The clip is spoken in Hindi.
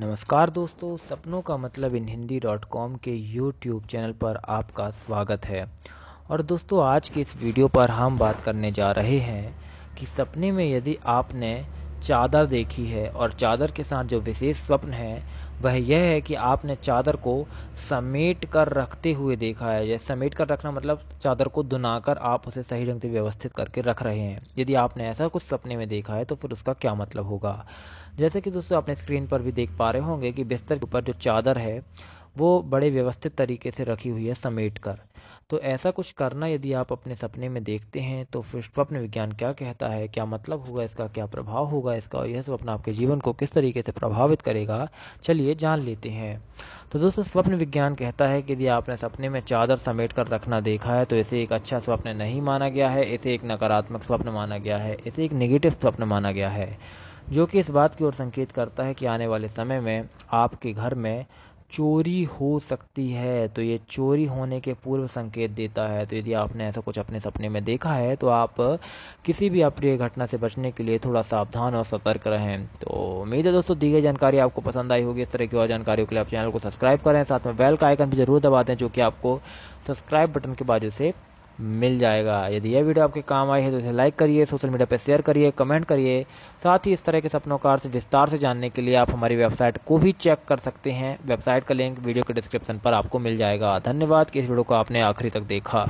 नमस्कार दोस्तों सपनों का मतलब इन हिंदी डॉट कॉम के यूट्यूब चैनल पर आपका स्वागत है और दोस्तों आज के इस वीडियो पर हम बात करने जा रहे हैं कि सपने में यदि आपने चादर देखी है और चादर के साथ जो विशेष स्वप्न है वह यह है कि आपने चादर को समेट कर रखते हुए देखा है या समेट कर रखना मतलब चादर को कर आप उसे सही ढंग से व्यवस्थित करके रख रहे हैं यदि आपने ऐसा कुछ सपने में देखा है तो फिर उसका क्या मतलब होगा जैसे कि दोस्तों अपने स्क्रीन पर भी देख पा रहे होंगे कि बिस्तर के ऊपर जो चादर है वो बड़े व्यवस्थित तरीके से रखी हुई है समेट कर तो ऐसा कुछ करना यदि आप अपने सपने में देखते हैं तो फिर स्वप्न विज्ञान क्या कहता है क्या मतलब होगा इसका क्या प्रभाव होगा इसका और यह स्वप्न आपके जीवन को किस तरीके से प्रभावित करेगा चलिए जान लेते हैं तो दोस्तों स्वप्न विज्ञान कहता है कि यदि आपने सपने में चादर समेट कर रखना देखा है तो इसे एक अच्छा स्वप्न नहीं माना गया है इसे एक नकारात्मक स्वप्न माना गया है इसे एक निगेटिव स्वप्न माना गया है जो कि इस बात की ओर संकेत करता है कि आने वाले समय में आपके घर में चोरी हो सकती है तो ये चोरी होने के पूर्व संकेत देता है तो यदि आपने ऐसा कुछ अपने सपने में देखा है तो आप किसी भी अप्रिय घटना से बचने के लिए थोड़ा सावधान और सतर्क रहें तो उम्मीद है दोस्तों दी गई जानकारी आपको पसंद आई होगी इस तरह की और जानकारियों के लिए आप चैनल को सब्सक्राइब करें साथ में बेल का आइकन भी जरूर दबा दें जो कि आपको सब्सक्राइब बटन के बाजू से मिल जाएगा यदि यह वीडियो आपके काम आई है तो इसे लाइक करिए सोशल मीडिया पर शेयर करिए कमेंट करिए साथ ही इस तरह के सपनों का से विस्तार से जानने के लिए आप हमारी वेबसाइट को भी चेक कर सकते हैं वेबसाइट का लिंक वीडियो के डिस्क्रिप्शन पर आपको मिल जाएगा धन्यवाद कि इस वीडियो को आपने आखिरी तक देखा